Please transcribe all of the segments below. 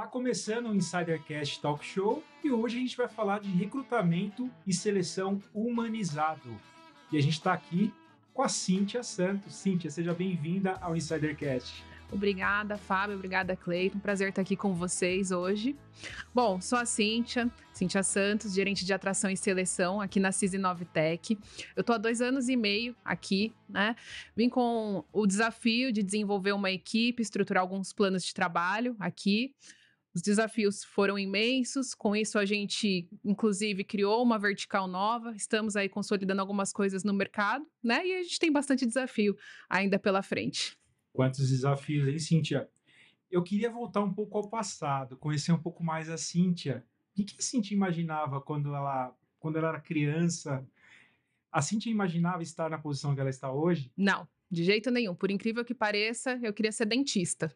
Está começando o Insidercast Talk Show e hoje a gente vai falar de recrutamento e seleção humanizado. E a gente está aqui com a Cíntia Santos. Cíntia, seja bem-vinda ao Insidercast. Obrigada, Fábio. Obrigada, Cleiton. prazer estar aqui com vocês hoje. Bom, sou a Cíntia, Cíntia Santos, gerente de atração e seleção aqui na CISI Tech. Eu estou há dois anos e meio aqui, né? Vim com o desafio de desenvolver uma equipe, estruturar alguns planos de trabalho aqui. Os desafios foram imensos, com isso a gente, inclusive, criou uma vertical nova, estamos aí consolidando algumas coisas no mercado, né? E a gente tem bastante desafio ainda pela frente. Quantos desafios, hein, Cíntia? Eu queria voltar um pouco ao passado, conhecer um pouco mais a Cíntia. O que a Cíntia imaginava quando ela, quando ela era criança? A Cíntia imaginava estar na posição que ela está hoje? Não, de jeito nenhum. Por incrível que pareça, eu queria ser dentista.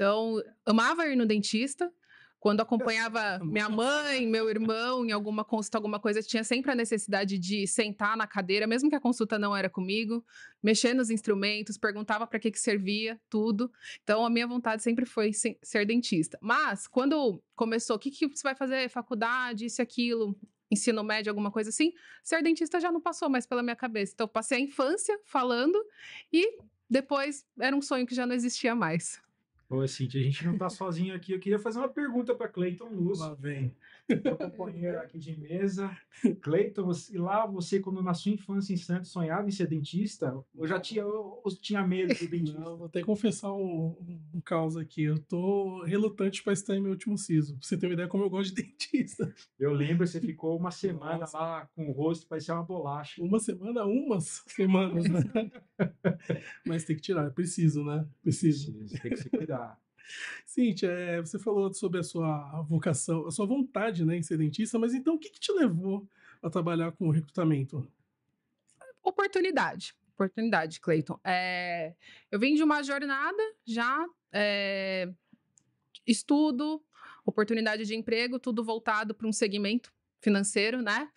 Então, amava ir no dentista. Quando acompanhava minha mãe, meu irmão em alguma consulta, alguma coisa, tinha sempre a necessidade de sentar na cadeira, mesmo que a consulta não era comigo, mexer nos instrumentos, perguntava para que que servia, tudo. Então a minha vontade sempre foi ser dentista. Mas quando começou, o que que você vai fazer? Faculdade, isso aquilo, ensino médio, alguma coisa assim, ser dentista já não passou mais pela minha cabeça. Então passei a infância falando e depois era um sonho que já não existia mais. Ô, Cintia, a gente não está sozinho aqui. Eu queria fazer uma pergunta para Cleiton Luz. Lá vem meu companheiro é. aqui de mesa. Cleiton, você, lá você, quando na sua infância em Santos, sonhava em ser dentista? Ou já tinha, ou tinha medo de dentista? Não, vou até confessar um, um caos aqui. Eu tô relutante para estar em meu último siso. Pra você ter uma ideia como eu gosto de dentista. Eu lembro, você ficou uma semana Nossa. lá com o rosto, parecia uma bolacha. Uma semana? Umas semanas, né? Mas tem que tirar, é preciso, né? Preciso. Tem que se cuidar. Cíntia, eh, você falou sobre a sua vocação, a sua vontade né, em ser dentista, mas então o que, que te levou a trabalhar com recrutamento? Oportunidade. Oportunidade, Cleiton. É, eh, eu vim de uma jornada já, é, estudo, oportunidade de emprego, tudo voltado para um segmento financeiro, né?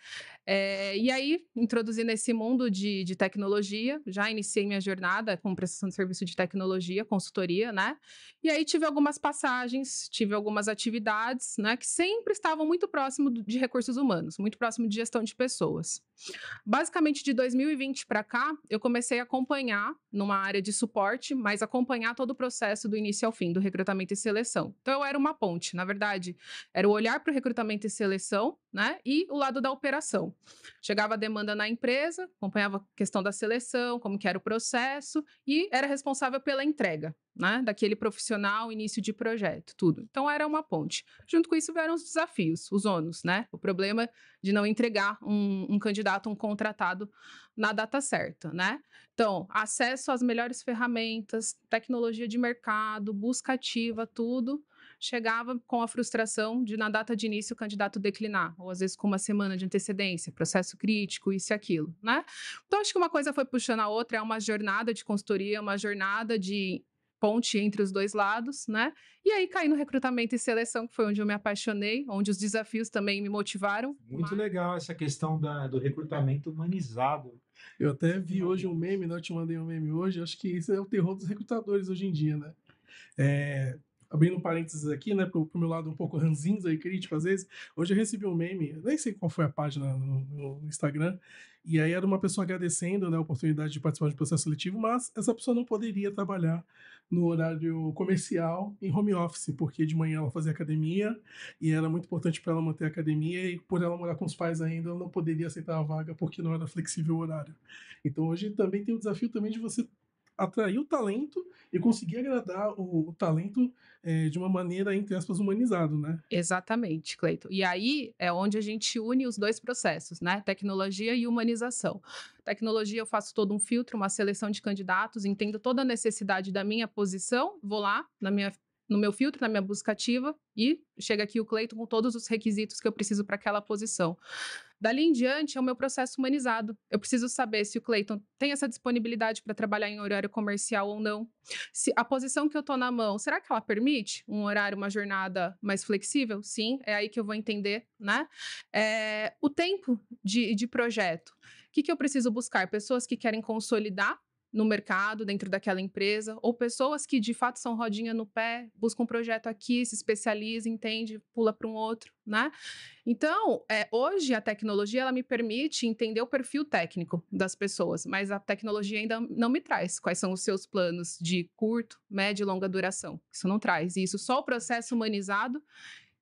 É, e aí, introduzindo esse mundo de, de tecnologia, já iniciei minha jornada com prestação de serviço de tecnologia, consultoria, né? E aí tive algumas passagens, tive algumas atividades, né? Que sempre estavam muito próximo de recursos humanos, muito próximo de gestão de pessoas. Basicamente, de 2020 para cá, eu comecei a acompanhar numa área de suporte, mas acompanhar todo o processo do início ao fim do recrutamento e seleção. Então, eu era uma ponte, na verdade, era o olhar para o recrutamento e seleção, né? E o lado da operação. Chegava a demanda na empresa, acompanhava a questão da seleção, como que era o processo, e era responsável pela entrega né? Daquele profissional, início de projeto, tudo. Então era uma ponte. Junto com isso vieram os desafios, os ônus, né? O problema de não entregar um, um candidato, um contratado na data certa, né? Então, acesso às melhores ferramentas, tecnologia de mercado, busca ativa, tudo. Chegava com a frustração de, na data de início, o candidato declinar, ou às vezes com uma semana de antecedência, processo crítico, isso e aquilo, né? Então, acho que uma coisa foi puxando a outra, é uma jornada de consultoria, uma jornada de ponte entre os dois lados, né? E aí caí no recrutamento e seleção, que foi onde eu me apaixonei, onde os desafios também me motivaram. Muito mas... legal essa questão da, do recrutamento humanizado. Eu até vi hoje um meme, né? Eu te mandei um meme hoje, acho que isso é o terror dos recrutadores hoje em dia, né? É, abrindo parênteses aqui, né, pro, pro meu lado um pouco ranzinza e crítico às vezes, hoje eu recebi um meme, nem sei qual foi a página no, no Instagram, e aí era uma pessoa agradecendo né, a oportunidade de participar de processo seletivo, mas essa pessoa não poderia trabalhar no horário comercial em home office, porque de manhã ela fazia academia e era muito importante para ela manter a academia e por ela morar com os pais ainda, ela não poderia aceitar a vaga porque não era flexível o horário. Então hoje também tem o desafio também de você atrair o talento e conseguir agradar o, o talento é, de uma maneira, entre aspas, humanizado, né? Exatamente, Cleito. E aí é onde a gente une os dois processos, né? Tecnologia e humanização. Tecnologia, eu faço todo um filtro, uma seleção de candidatos, entendo toda a necessidade da minha posição, vou lá na minha no meu filtro, na minha busca ativa e chega aqui o Cleiton com todos os requisitos que eu preciso para aquela posição. Dali em diante é o meu processo humanizado. Eu preciso saber se o Clayton tem essa disponibilidade para trabalhar em horário comercial ou não. Se a posição que eu estou na mão, será que ela permite um horário, uma jornada mais flexível? Sim, é aí que eu vou entender, né? É, o tempo de, de projeto. O que, que eu preciso buscar? Pessoas que querem consolidar no mercado, dentro daquela empresa, ou pessoas que de fato são rodinha no pé, buscam um projeto aqui, se especializa, entende, pula para um outro, né? Então, é, hoje a tecnologia ela me permite entender o perfil técnico das pessoas, mas a tecnologia ainda não me traz quais são os seus planos de curto, médio e longa duração. Isso não traz. Isso só o processo humanizado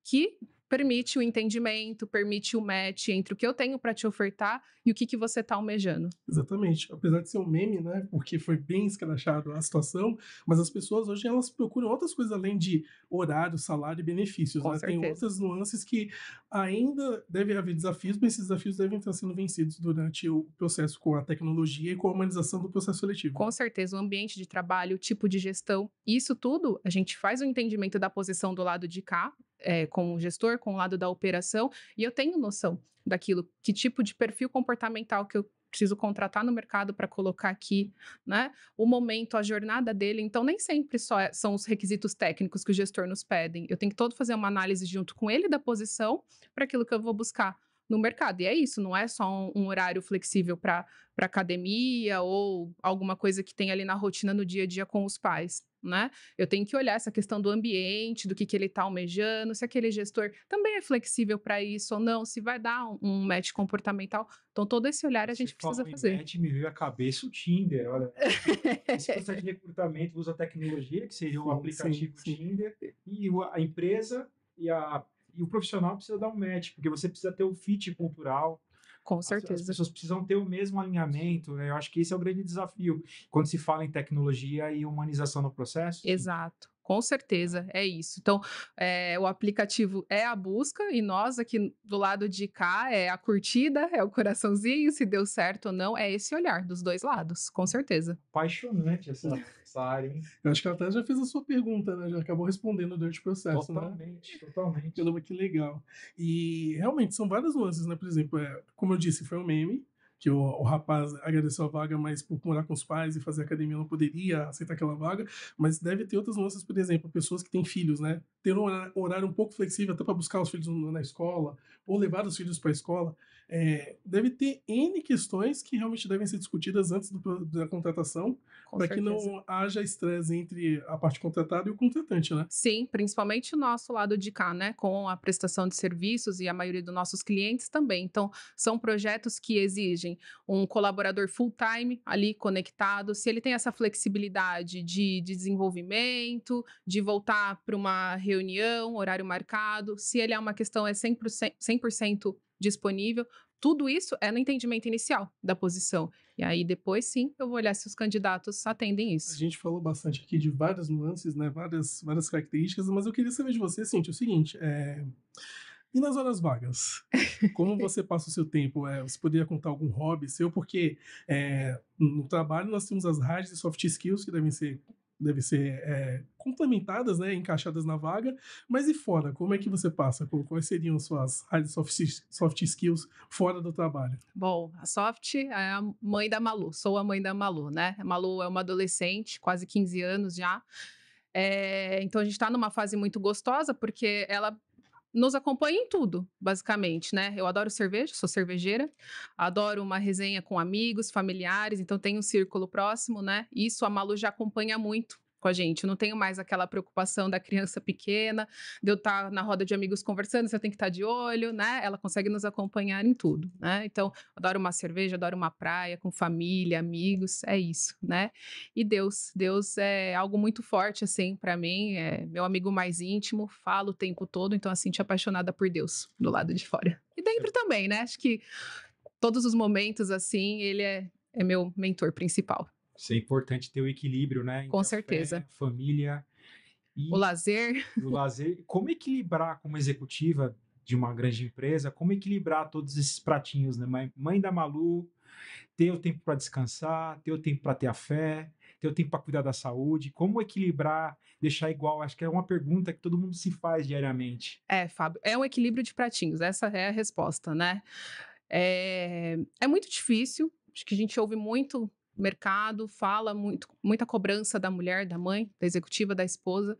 que permite o entendimento, permite o match entre o que eu tenho para te ofertar e o que, que você está almejando. Exatamente. Apesar de ser um meme, né? Porque foi bem escrachado a situação, mas as pessoas hoje elas procuram outras coisas além de horário, salário e benefícios. Né? Tem outras nuances que ainda deve haver desafios, mas esses desafios devem estar sendo vencidos durante o processo com a tecnologia e com a humanização do processo seletivo. Com certeza, o ambiente de trabalho, o tipo de gestão, isso tudo a gente faz o entendimento da posição do lado de cá é, com o gestor, com o lado da operação, e eu tenho noção daquilo, que tipo de perfil comportamental que eu preciso contratar no mercado para colocar aqui, né? O momento, a jornada dele. Então, nem sempre só é, são os requisitos técnicos que o gestor nos pedem. Eu tenho que todo fazer uma análise junto com ele da posição para aquilo que eu vou buscar no mercado. E é isso, não é só um, um horário flexível para academia ou alguma coisa que tem ali na rotina no dia a dia com os pais. Né? Eu tenho que olhar essa questão do ambiente, do que, que ele está almejando, se aquele gestor também é flexível para isso ou não, se vai dar um, um match comportamental. Então, todo esse olhar a Você gente precisa fazer. Match, me veio a cabeça o Tinder, olha. esse processo de recrutamento usa tecnologia, que seria o um aplicativo sim, sim. Tinder, e a empresa e a e o profissional precisa dar um match, porque você precisa ter o um fit cultural. Com certeza. As, as, pessoas precisam ter o mesmo alinhamento, né? Eu acho que esse é o grande desafio quando se fala em tecnologia e humanização no processo. Exato. Com certeza, é isso. Então, é, o aplicativo é a busca e nós aqui do lado de cá é a curtida, é o coraçãozinho, se deu certo ou não, é esse olhar dos dois lados, com certeza. Apaixonante essa, essa área, hein? Eu acho que ela até já fez a sua pergunta, né? Já acabou respondendo durante o processo, totalmente, né? Totalmente, totalmente. Que legal. E realmente são várias nuances, né? Por exemplo, é, como eu disse, foi um meme, que o, o, rapaz agradeceu a vaga, mas por morar com os pais e fazer academia não poderia aceitar aquela vaga, mas deve ter outras nossas, por exemplo, pessoas que têm filhos, né? Ter um horário, horário um pouco flexível até para buscar os filhos na escola ou levar os filhos para a escola, é, deve ter N questões que realmente devem ser discutidas antes do, da contratação, para que não haja estresse entre a parte contratada e o contratante, né? Sim, principalmente o nosso lado de cá, né? Com a prestação de serviços e a maioria dos nossos clientes também. Então, são projetos que exigem um colaborador full-time ali conectado, se ele tem essa flexibilidade de, de desenvolvimento, de voltar para uma reunião, horário marcado, se ele é uma questão é 100%, 100 disponível, tudo isso é no entendimento inicial da posição. E aí depois sim eu vou olhar se os candidatos atendem isso. A gente falou bastante aqui de várias nuances, né? Várias, várias características, mas eu queria saber de você, Cintia, o seguinte. É... E nas horas vagas? Como você passa o seu tempo? É, você poderia contar algum hobby seu? Porque é, no trabalho nós temos as hard e soft skills que devem ser devem ser é, complementadas, né, encaixadas na vaga, mas e fora? Como é que você passa? Quais seriam suas hard soft, soft skills fora do trabalho? Bom, a soft é a mãe da Malu, sou a mãe da Malu, né? A Malu é uma adolescente, quase 15 anos já, é, então a gente está numa fase muito gostosa porque ela nos acompanha em tudo, basicamente, né? Eu adoro cerveja, sou cervejeira, adoro uma resenha com amigos, familiares, então tem um círculo próximo, né? Isso a Malu já acompanha muito com a gente. Eu não tenho mais aquela preocupação da criança pequena, de eu estar tá na roda de amigos conversando, você tem que estar tá de olho, né? Ela consegue nos acompanhar em tudo, né? Então, adoro uma cerveja, adoro uma praia com família, amigos, é isso, né? E Deus, Deus é algo muito forte assim para mim, é meu amigo mais íntimo, falo o tempo todo, então assim, te apaixonada por Deus do lado de fora. E dentro também, né? Acho que todos os momentos assim, ele é, é meu mentor principal. Isso é importante ter o equilíbrio, né? Com certeza. Fé, família e o lazer. O lazer. Como equilibrar como executiva de uma grande empresa, como equilibrar todos esses pratinhos, né? Mãe da Malu, ter o tempo para descansar, ter o tempo para ter a fé, ter o tempo para cuidar da saúde, como equilibrar, deixar igual? Acho que é uma pergunta que todo mundo se faz diariamente. É, Fábio, é um equilíbrio de pratinhos, essa é a resposta, né? É, é muito difícil, acho que a gente ouve muito mercado fala muito, muita cobrança da mulher, da mãe, da executiva, da esposa.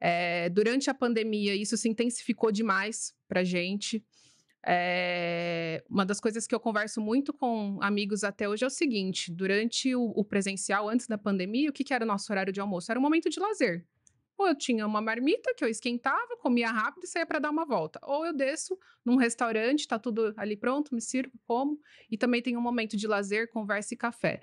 É, durante a pandemia, isso se intensificou demais para gente. É, uma das coisas que eu converso muito com amigos até hoje é o seguinte: durante o, o presencial, antes da pandemia, o que, que era o nosso horário de almoço? Era um momento de lazer. Ou eu tinha uma marmita que eu esquentava, comia rápido e saía para dar uma volta. Ou eu desço num restaurante, tá tudo ali pronto, me sirvo, como. E também tem um momento de lazer, conversa e café.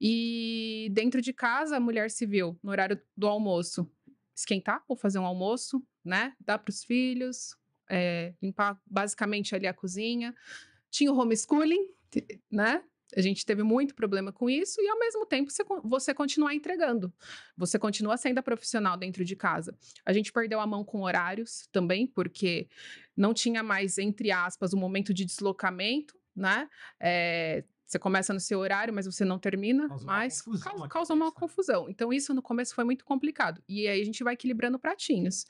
E dentro de casa, a mulher civil, no horário do almoço, esquentar ou fazer um almoço, né? Dar para os filhos, é, limpar basicamente ali a cozinha. Tinha o homeschooling, né? A gente teve muito problema com isso e, ao mesmo tempo, você, você continuar entregando. Você continua sendo a profissional dentro de casa. A gente perdeu a mão com horários também, porque não tinha mais, entre aspas, um momento de deslocamento, né? É, você começa no seu horário, mas você não termina, mas uma causa uma confusão. Então, isso no começo foi muito complicado. E aí a gente vai equilibrando pratinhos.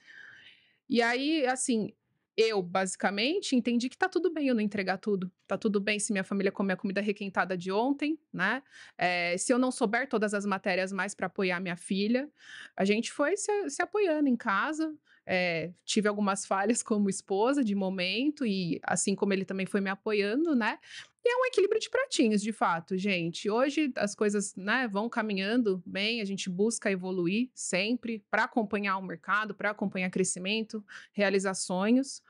E aí, assim, eu, basicamente, entendi que tá tudo bem eu não entregar tudo. Tá tudo bem se minha família comer a comida requentada de ontem, né? É, se eu não souber todas as matérias mais para apoiar minha filha. A gente foi se, se apoiando em casa. É, tive algumas falhas como esposa de momento, e assim como ele também foi me apoiando, né? E é um equilíbrio de pratinhos, de fato, gente. Hoje as coisas né, vão caminhando bem, a gente busca evoluir sempre para acompanhar o mercado, para acompanhar crescimento, realizar sonhos.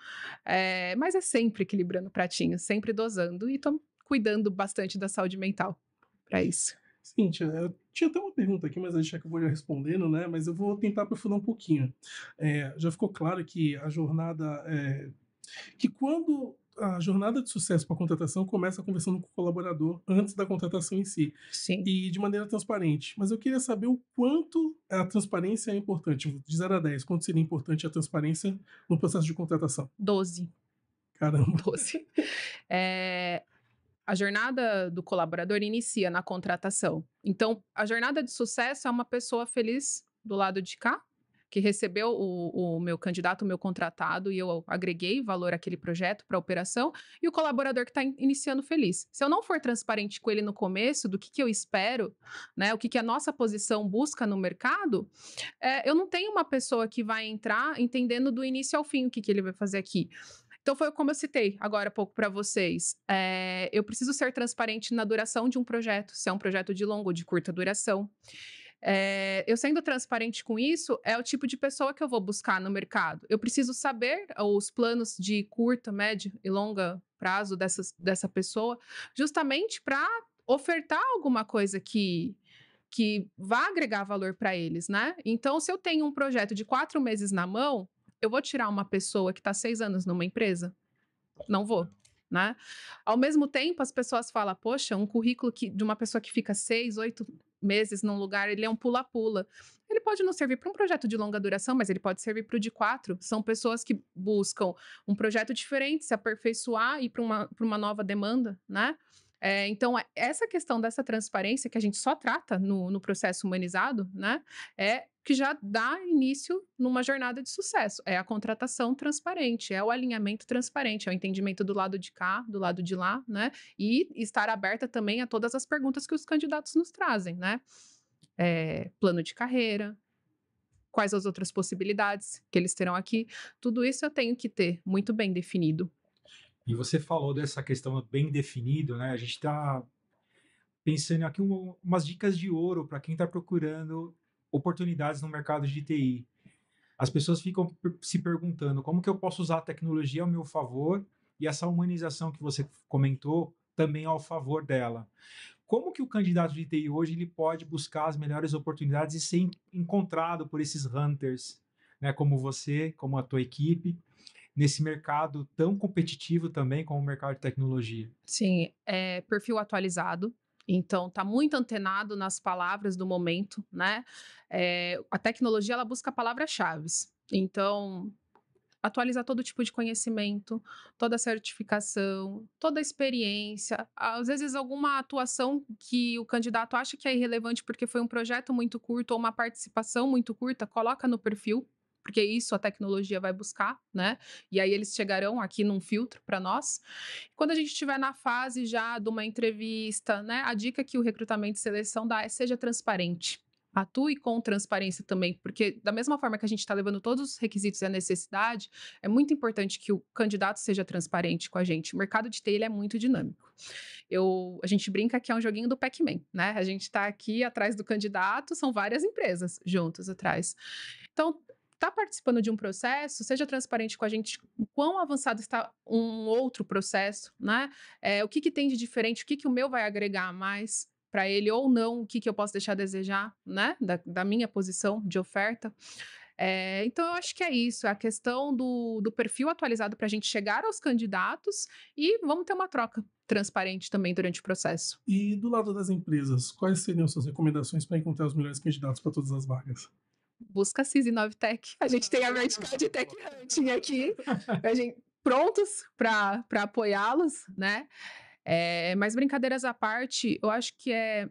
É, mas é sempre equilibrando pratinhos, sempre dosando e tô cuidando bastante da saúde mental para isso. Seguinte, né, eu tinha até uma pergunta aqui, mas acho que eu vou já respondendo, né? Mas eu vou tentar aprofundar um pouquinho. É, já ficou claro que a jornada. É, que quando a jornada de sucesso para a contratação começa conversando com o colaborador antes da contratação em si. Sim. E de maneira transparente. Mas eu queria saber o quanto a transparência é importante. De 0 a 10, quanto seria importante a transparência no processo de contratação? 12. Caramba. 12. É, a jornada do colaborador inicia na contratação. Então, a jornada de sucesso é uma pessoa feliz do lado de cá, que recebeu o, o, meu candidato, o meu contratado, e eu agreguei valor àquele projeto para a operação, e o colaborador que está in iniciando feliz. Se eu não for transparente com ele no começo do que, que eu espero, né, o que, que a nossa posição busca no mercado, é, eu não tenho uma pessoa que vai entrar entendendo do início ao fim o que, que ele vai fazer aqui. Então, foi como eu citei agora há pouco para vocês. É, eu preciso ser transparente na duração de um projeto, se é um projeto de longo ou de curta duração. É, eu sendo transparente com isso, é o tipo de pessoa que eu vou buscar no mercado. Eu preciso saber os planos de curta, média e longa prazo dessa pessoa, justamente para ofertar alguma coisa que que vá agregar valor para eles, né? Então, se eu tenho um projeto de quatro meses na mão, eu vou tirar uma pessoa que está seis anos numa empresa? Não vou. Né? Ao mesmo tempo, as pessoas falam, poxa, um currículo que, de uma pessoa que fica seis, oito meses num lugar, ele é um pula-pula. Ele pode não servir para um projeto de longa duração, mas ele pode servir para o de quatro. São pessoas que buscam um projeto diferente, se aperfeiçoar e para uma, uma nova demanda, né? É, então, é, essa questão dessa transparência que a gente só trata no, no processo humanizado, né, é que já dá início numa jornada de sucesso. É a contratação transparente, é o alinhamento transparente, é o entendimento do lado de cá, do lado de lá, né? E estar aberta também a todas as perguntas que os candidatos nos trazem, né? É, plano de carreira, quais as outras possibilidades que eles terão aqui. Tudo isso eu tenho que ter muito bem definido e você falou dessa questão bem definida, né? A gente está pensando aqui um, umas dicas de ouro para quem está procurando oportunidades no mercado de TI. As pessoas ficam se perguntando como que eu posso usar a tecnologia ao meu favor e essa humanização que você comentou também ao favor dela. Como que o candidato de TI hoje ele pode buscar as melhores oportunidades e ser encontrado por esses hunters, né, como você, como a tua equipe, nesse mercado tão competitivo também como o mercado de tecnologia? Sim, é perfil atualizado. Então, está muito antenado nas palavras do momento, né? É, a tecnologia, ela busca palavras-chave. Então, atualizar todo tipo de conhecimento, toda certificação, toda experiência, às vezes alguma atuação que o candidato acha que é irrelevante porque foi um projeto muito curto ou uma participação muito curta, coloca no perfil porque isso a tecnologia vai buscar, né? E aí eles chegarão aqui num filtro para nós. Quando a gente estiver na fase já de uma entrevista, né? A dica é que o recrutamento e seleção dá é seja transparente. Atue com transparência também, porque da mesma forma que a gente está levando todos os requisitos e a necessidade, é muito importante que o candidato seja transparente com a gente. O mercado de TI ele é muito dinâmico. Eu, a gente brinca que é um joguinho do Pac-Man, né? A gente está aqui atrás do candidato, são várias empresas juntas atrás. Então, está participando de um processo, seja transparente com a gente quão avançado está um outro processo, né? É, o que, que tem de diferente, o que, que o meu vai agregar mais para ele ou não, o que, que eu posso deixar a desejar, né? Da, da minha posição de oferta. É, então, eu acho que é isso, é a questão do, do perfil atualizado para a gente chegar aos candidatos e vamos ter uma troca transparente também durante o processo. E do lado das empresas, quais seriam suas recomendações para encontrar os melhores candidatos para todas as vagas? busca a CISI Tech. A gente tem a vertical de Tech Hunting aqui, a gente, prontos para apoiá-los, né? É, mas brincadeiras à parte, eu acho que é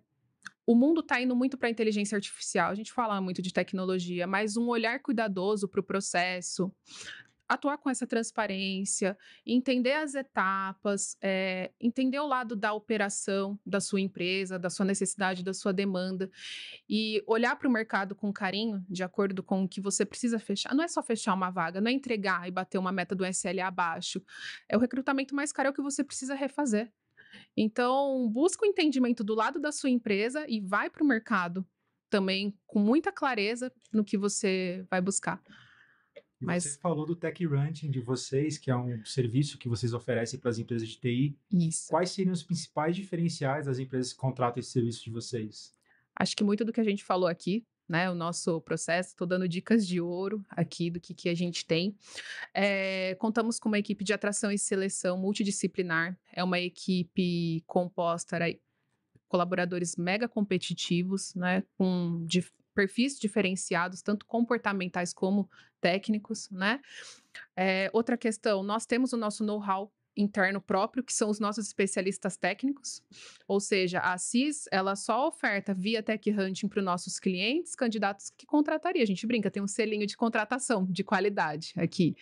o mundo está indo muito para a inteligência artificial. A gente fala muito de tecnologia, mas um olhar cuidadoso para o processo, atuar com essa transparência, entender as etapas, é, entender o lado da operação da sua empresa, da sua necessidade, da sua demanda, e olhar para o mercado com carinho, de acordo com o que você precisa fechar. Não é só fechar uma vaga, não é entregar e bater uma meta do SLA abaixo. É o recrutamento mais caro é o que você precisa refazer. Então, busca o entendimento do lado da sua empresa e vai para o mercado também com muita clareza no que você vai buscar. Mas... Você falou do Tech Ranting de vocês, que é um serviço que vocês oferecem para as empresas de TI. Isso. Quais seriam os principais diferenciais das empresas que contratam esse serviço de vocês? Acho que muito do que a gente falou aqui né, o nosso processo. Estou dando dicas de ouro aqui do que, que a gente tem. É, contamos com uma equipe de atração e seleção multidisciplinar. É uma equipe composta era, colaboradores mega competitivos, né, com de, perfis diferenciados, tanto comportamentais como técnicos, né? É, outra questão, nós temos o nosso know-how interno próprio, que são os nossos especialistas técnicos, ou seja, a CIS, ela só oferta via Tech Hunting para os nossos clientes, candidatos que contrataria, a gente brinca, tem um selinho de contratação, de qualidade aqui.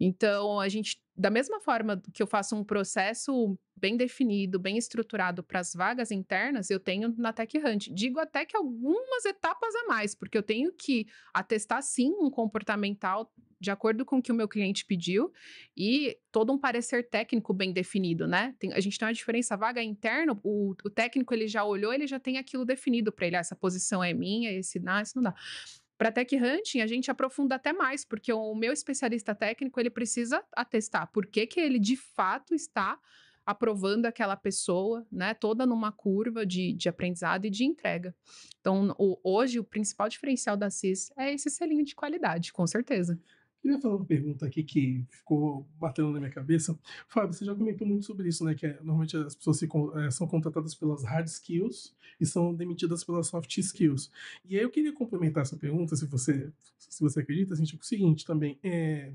Então, a gente da mesma forma que eu faço um processo bem definido, bem estruturado para as vagas internas, eu tenho na Tech Hunt. Digo até que algumas etapas a mais, porque eu tenho que atestar sim um comportamental de acordo com o que o meu cliente pediu e todo um parecer técnico bem definido, né? Tem, a gente tem uma diferença a vaga interna, o, o técnico ele já olhou, ele já tem aquilo definido para ele, ah, essa posição é minha, esse não, esse não dá. Para tech hunting, a gente aprofunda até mais, porque o meu especialista técnico, ele precisa atestar por que, que ele de fato está aprovando aquela pessoa, né? Toda numa curva de, de aprendizado e de entrega. Então, o, hoje, o principal diferencial da CIS é esse selinho de qualidade, com certeza. Queria fazer uma pergunta aqui que ficou batendo na minha cabeça. Fábio, você já comentou muito sobre isso, né? Que é, normalmente as pessoas se, é, são contratadas pelas hard skills e são demitidas pelas soft skills. E aí eu queria complementar essa pergunta, se você, se você acredita, assim, tipo, o seguinte também. É,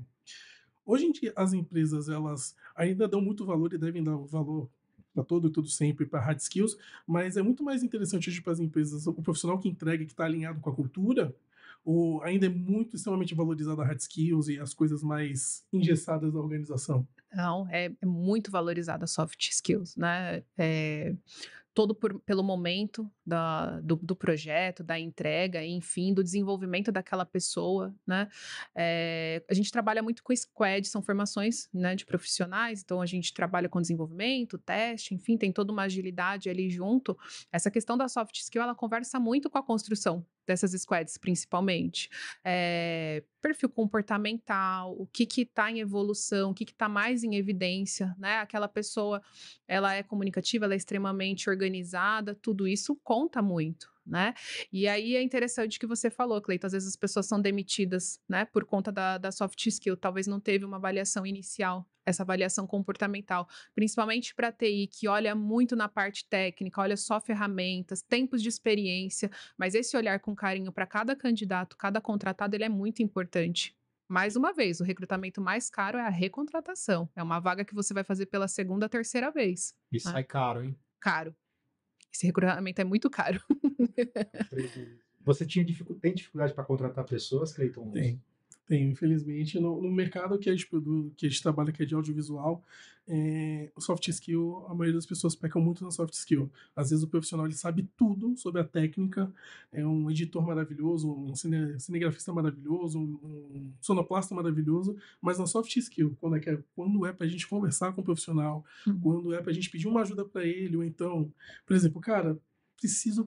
hoje em dia as empresas, elas ainda dão muito valor e devem dar valor para todo e tudo sempre, para hard skills, mas é muito mais interessante hoje tipo, para as empresas o profissional que entrega, que está alinhado com a cultura, o, ainda é muito extremamente valorizada hard skills e as coisas mais engessadas da organização. Não, é, é muito valorizada soft skills, né? É, todo por, pelo momento da, do, do, projeto, da entrega, enfim, do desenvolvimento daquela pessoa, né? É, a gente trabalha muito com squad, são formações né, de profissionais, então a gente trabalha com desenvolvimento, teste, enfim, tem toda uma agilidade ali junto. Essa questão da soft skill, ela conversa muito com a construção dessas squads, principalmente. É, perfil comportamental, o que que tá em evolução, o que que tá mais em evidência, né? Aquela pessoa, ela é comunicativa, ela é extremamente organizada, tudo isso conta muito, né? E aí é interessante que você falou, Cleito, às vezes as pessoas são demitidas, né, por conta da, da soft skill, talvez não teve uma avaliação inicial essa avaliação comportamental, principalmente para TI, que olha muito na parte técnica, olha só ferramentas, tempos de experiência, mas esse olhar com carinho para cada candidato, cada contratado, ele é muito importante. Mais uma vez, o recrutamento mais caro é a recontratação. É uma vaga que você vai fazer pela segunda, terceira vez. Isso né? sai caro, hein? Caro. Esse recrutamento é muito caro. É, você tinha dificu tem dificuldade para contratar pessoas, Cleiton? Tem. Tem, infelizmente. No, no mercado que a, gente que a gente trabalha, que é de audiovisual, é, o soft skill, a maioria das pessoas pecam muito na soft skill. Às vezes o profissional ele sabe tudo sobre a técnica, é um editor maravilhoso, um cine, cinegrafista maravilhoso, um, um sonoplasta maravilhoso, mas na soft skill, quando é, que é, quando é pra gente conversar com o profissional, uhum. quando é pra gente pedir uma ajuda para ele, ou então, por exemplo, cara, preciso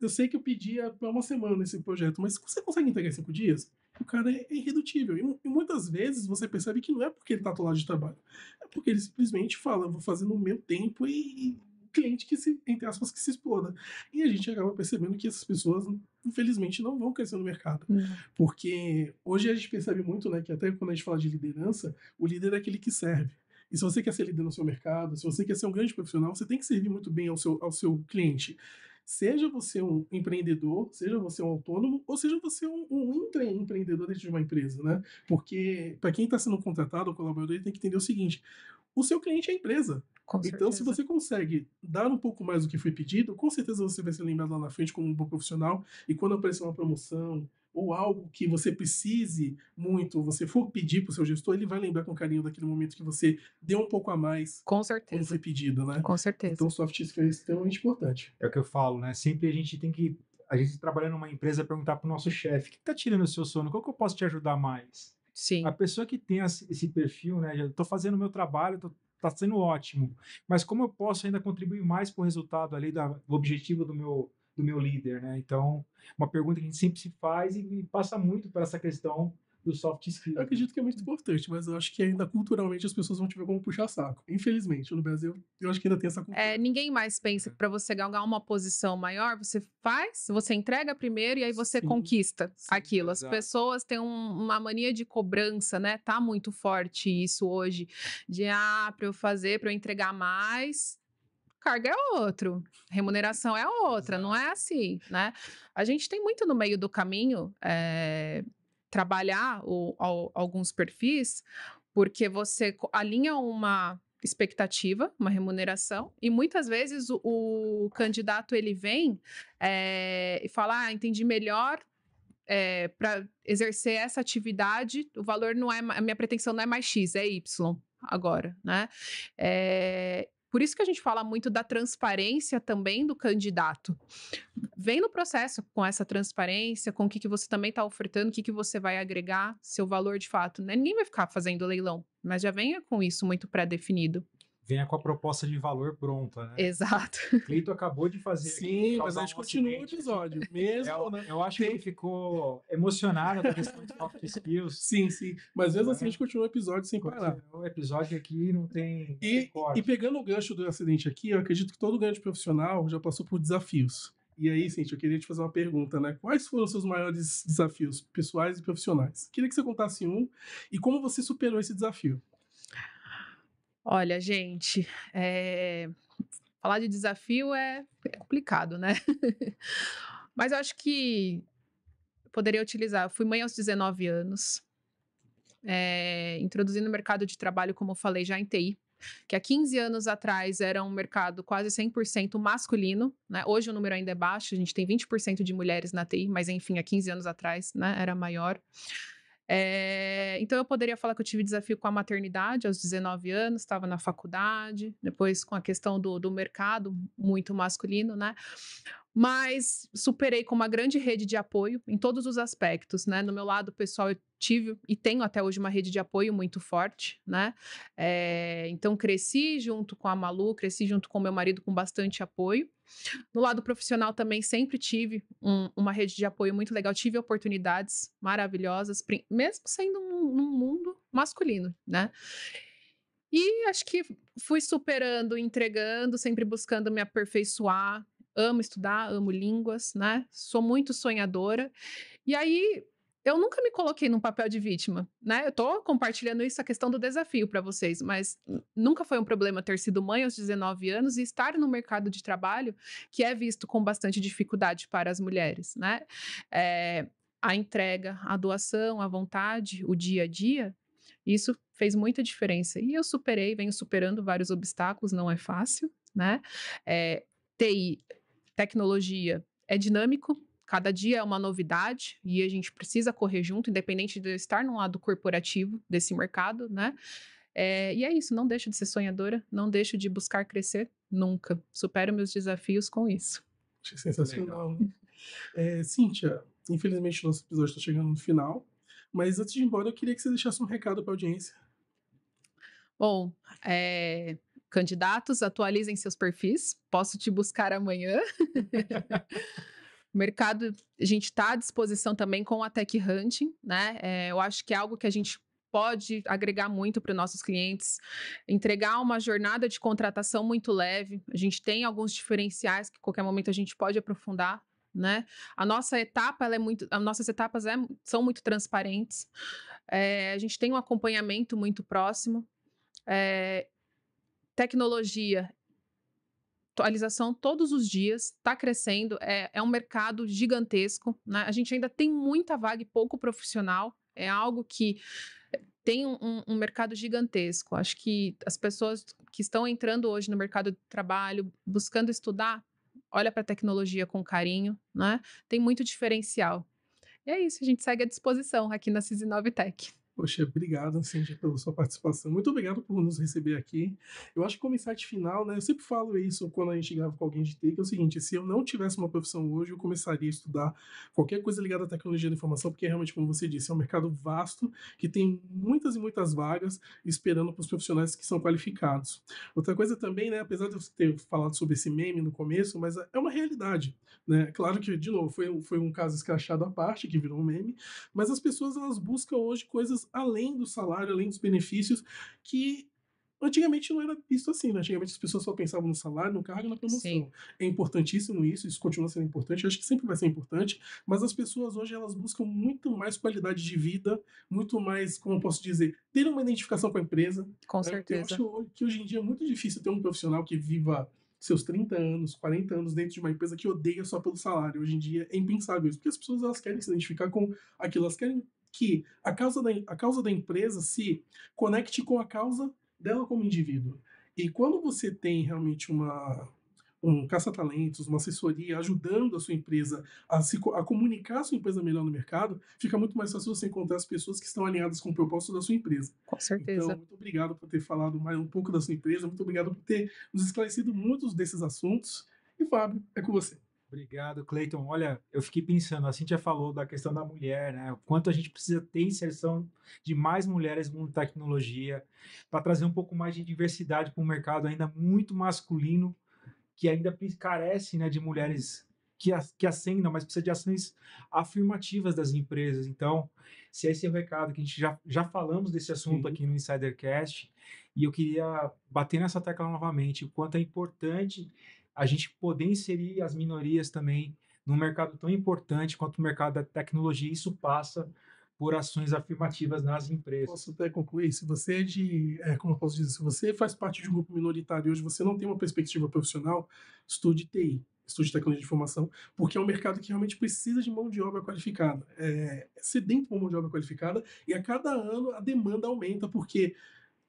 eu sei que eu pedi há uma semana esse projeto, mas você consegue entregar em cinco dias? o cara é irredutível. E, muitas vezes você percebe que não é porque ele tá atolado de trabalho, é porque ele simplesmente fala, vou fazer no meu tempo e, e cliente que se, entre aspas, que se exploda. E a gente acaba percebendo que essas pessoas, infelizmente, não vão crescer no mercado. Uhum. Porque hoje a gente percebe muito, né, que até quando a gente fala de liderança, o líder é aquele que serve. E se você quer ser líder no seu mercado, se você quer ser um grande profissional, você tem que servir muito bem ao seu, ao seu cliente. Seja você um empreendedor, seja você um autônomo, ou seja você um, um empreendedor dentro de uma empresa, né? Porque para quem está sendo contratado, o colaborador tem que entender o seguinte: o seu cliente é a empresa. Com então, certeza. se você consegue dar um pouco mais do que foi pedido, com certeza você vai ser lembrado lá na frente como um bom profissional. E quando aparecer uma promoção, ou algo que você precise muito, você for pedir para o seu gestor, ele vai lembrar com carinho daquele momento que você deu um pouco a mais. Com certeza. Quando foi pedido, né? Com certeza. Então, soft skills é extremamente importante. É o que eu falo, né? Sempre a gente tem que a gente trabalhando numa empresa é perguntar para o nosso chefe: o que está tirando o seu sono? Como que eu posso te ajudar mais? Sim. A pessoa que tem esse perfil, né? estou fazendo o meu trabalho, estou tá sendo ótimo, mas como eu posso ainda contribuir mais para o resultado ali do objetivo do meu do meu líder, né? Então, uma pergunta que a gente sempre se faz e passa muito por essa questão do soft skill. Eu acredito que é muito importante, mas eu acho que ainda culturalmente as pessoas vão te ver como puxar saco. Infelizmente, no Brasil, eu acho que ainda tem essa cultura. É, ninguém mais pensa que para você ganhar uma posição maior, você faz, você entrega primeiro e aí você sim, conquista sim, aquilo. As pessoas têm um, uma mania de cobrança, né? Tá muito forte isso hoje, de ah, para eu fazer, para eu entregar mais, cargo é outro, remuneração é outra, não é assim, né? A gente tem muito no meio do caminho é, trabalhar o, o, alguns perfis, porque você alinha uma expectativa, uma remuneração, e muitas vezes o, o candidato ele vem é, e fala, ah, entendi melhor é, eh, para exercer essa atividade, o valor não é, a minha pretensão não é mais X, é Y agora, né? É, por isso que a gente fala muito da transparência também do candidato. Vem no processo com essa transparência, com o que, que você também está ofertando, o que, que você vai agregar, seu valor de fato. Né? Ninguém vai ficar fazendo leilão, mas já venha com isso muito pré-definido venha com a proposta de valor pronta, né? Exato. Cleito acabou de fazer. Sim, mas a gente um continua o episódio, é, mesmo, eu, né? Eu acho que ele ficou emocionado com a questão de soft skills. Sim, sim. Mas mesmo é. assim a né? gente continua o episódio sem parar. O episódio aqui não tem. E, e pegando o gancho do acidente aqui, eu acredito que todo grande profissional já passou por desafios. E aí, gente, eu queria te fazer uma pergunta, né? Quais foram os seus maiores desafios pessoais e profissionais? Queria que você contasse um e como você superou esse desafio. Olha, gente, é... falar de desafio é, é complicado, né? Mas eu acho que poderia utilizar. Eu fui mãe aos 19 anos, é, introduzindo o mercado de trabalho, como eu falei, já em TI, que há 15 anos atrás era um mercado quase 100% masculino, né? Hoje o número ainda é baixo, a gente tem 20% de mulheres na TI, mas enfim, há 15 anos atrás, né, era maior. É, então eu poderia falar que eu tive desafio com a maternidade aos 19 anos, estava na faculdade, depois com a questão do, do mercado muito masculino, né? Mas superei com uma grande rede de apoio em todos os aspectos, né? No meu lado pessoal, eu tive e tenho até hoje uma rede de apoio muito forte, né? É, então cresci junto com a Malu, cresci junto com meu marido com bastante apoio. No lado profissional também sempre tive um, uma rede de apoio muito legal, tive oportunidades maravilhosas, mesmo sendo num, num mundo masculino, né? E acho que fui superando, entregando, sempre buscando me aperfeiçoar. Amo estudar, amo línguas, né? Sou muito sonhadora. E aí eu nunca me coloquei num papel de vítima, né? Eu tô compartilhando isso, a questão do desafio para vocês, mas nunca foi um problema ter sido mãe aos 19 anos e estar no mercado de trabalho que é visto com bastante dificuldade para as mulheres, né? É, a entrega, a doação, a vontade, o dia a dia, isso fez muita diferença. E eu superei, venho superando vários obstáculos, não é fácil, né? É, eh, TI, tecnologia, é dinâmico, Cada dia é uma novidade e a gente precisa correr junto, independente de eu estar num lado corporativo desse mercado, né? É, e é isso, não deixo de ser sonhadora, não deixo de buscar crescer nunca. Supero meus desafios com isso. Sensacional. É, Cíntia, infelizmente nosso episódio está chegando no final, mas antes de ir embora, eu queria que você deixasse um recado para a audiência. Bom, é, candidatos, atualizem seus perfis. Posso te buscar amanhã. O mercado, a gente está à disposição também com a Tech Hunting, né? É, eu acho que é algo que a gente pode agregar muito para os nossos clientes, entregar uma jornada de contratação muito leve. A gente tem alguns diferenciais que qualquer momento a gente pode aprofundar. Né? A nossa etapa é muito, as nossas etapas é, são muito transparentes. É, a gente tem um acompanhamento muito próximo. É, tecnologia atualização todos os dias, está crescendo, é, é um mercado gigantesco. Né? A gente ainda tem muita vaga e pouco profissional, é algo que eh, tem um, um, mercado gigantesco. Acho que as pessoas que estão entrando hoje no mercado de trabalho, buscando estudar, olha para a tecnologia com carinho, né? Tem muito diferencial. E é isso, a gente segue à disposição aqui na Cisinove Tech. Poxa, obrigado, Cíntia, assim, pela sua participação. Muito obrigado por nos receber aqui. Eu acho que como insight final, né? Eu sempre falo isso quando a gente grava com alguém de TI, que é o seguinte, se eu não tivesse uma profissão hoje, eu começaria a estudar qualquer coisa ligada à tecnologia da informação, porque realmente, como você disse, é um mercado vasto, que tem muitas e muitas vagas esperando para os profissionais que são qualificados. Outra coisa também, né? Apesar de eu ter falado sobre esse meme no começo, mas é uma realidade, né? É claro que, de novo, foi, foi um caso escrachado à parte, que virou um meme, mas as pessoas, elas buscam hoje coisas além do salário, além dos benefícios, que antigamente não era visto assim, né? Antigamente as pessoas só pensavam no salário, no cargo, na promoção. Sim. É importantíssimo isso, isso continua sendo importante, acho que sempre vai ser importante, mas as pessoas hoje elas buscam muito mais qualidade de vida, muito mais, como eu posso dizer, ter uma identificação com a empresa. Com né? certeza. Eu acho que hoje em dia é muito difícil ter um profissional que viva seus 30 anos, 40 anos dentro de uma empresa que odeia só pelo salário. Hoje em dia é impensável isso, porque as pessoas elas querem se identificar com aquilo, elas querem que a causa, da, a causa da empresa se conecte com a causa dela como indivíduo. E quando você tem realmente uma, um caça-talentos, uma assessoria ajudando a sua empresa a, se, a comunicar a sua empresa melhor no mercado, fica muito mais fácil você encontrar as pessoas que estão alinhadas com o propósito da sua empresa. Com certeza. Então, muito obrigado por ter falado mais um pouco da sua empresa, muito obrigado por ter nos esclarecido muitos desses assuntos. E, Fábio, é com você. Obrigado, Cleiton. Olha, eu fiquei pensando, a Cintia falou da questão da mulher, né? O quanto a gente precisa ter inserção de mais mulheres no mundo tecnologia para trazer um pouco mais de diversidade para um mercado ainda muito masculino, que ainda carece né, de mulheres que, que acendam, mas precisa de ações afirmativas das empresas. Então, se é esse é o recado que a gente já, já falamos desse assunto Sim. aqui no Insidercast, e eu queria bater nessa tecla novamente, o quanto é importante a gente poder inserir as minorias também num mercado tão importante quanto o mercado da tecnologia. Isso passa por ações afirmativas nas empresas. Posso até concluir? Se você é de, é, como eu posso dizer, se você faz parte de um grupo minoritário e hoje você não tem uma perspectiva profissional, estude TI, estude tecnologia de informação, porque é um mercado que realmente precisa de mão de obra qualificada. É, é sedento por mão de obra qualificada e a cada ano a demanda aumenta porque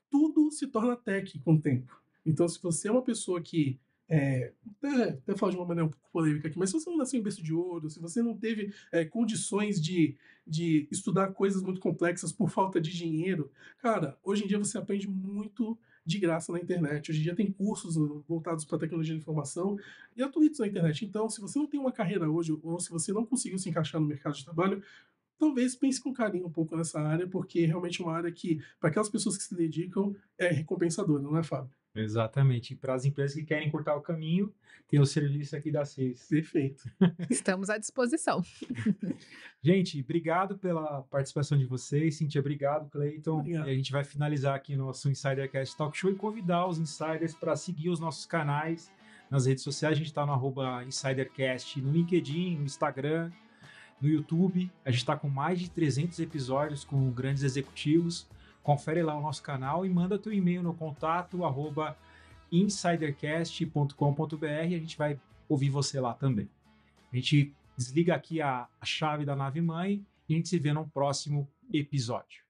tudo se torna tech com o tempo. Então, se você é uma pessoa que é, é, até falar de uma maneira um pouco polêmica aqui, mas se você não nasceu em berço de ouro, se você não teve é, condições de, de estudar coisas muito complexas por falta de dinheiro, cara, hoje em dia você aprende muito de graça na internet. Hoje em dia tem cursos voltados para tecnologia de informação e gratuitos na internet. Então, se você não tem uma carreira hoje, ou se você não conseguiu se encaixar no mercado de trabalho, talvez pense com carinho um pouco nessa área, porque é realmente é uma área que, para aquelas pessoas que se dedicam, é recompensadora, não é, Fábio? Exatamente. E para as empresas que querem cortar o caminho, tem o serviço aqui da Cis Perfeito. Estamos à disposição. gente, obrigado pela participação de vocês. Cintia, obrigado, Cleiton. Obrigado. E a gente vai finalizar aqui nosso Insidercast Talk Show e convidar os insiders para seguir os nossos canais nas redes sociais. A gente está no InsiderCast, no LinkedIn, no Instagram, no YouTube. A gente está com mais de 300 episódios com grandes executivos confere lá o nosso canal e manda teu e-mail no contato arroba insidercast.com.br a gente vai ouvir você lá também. A gente desliga aqui a, a chave da nave mãe e a gente se vê num próximo episódio.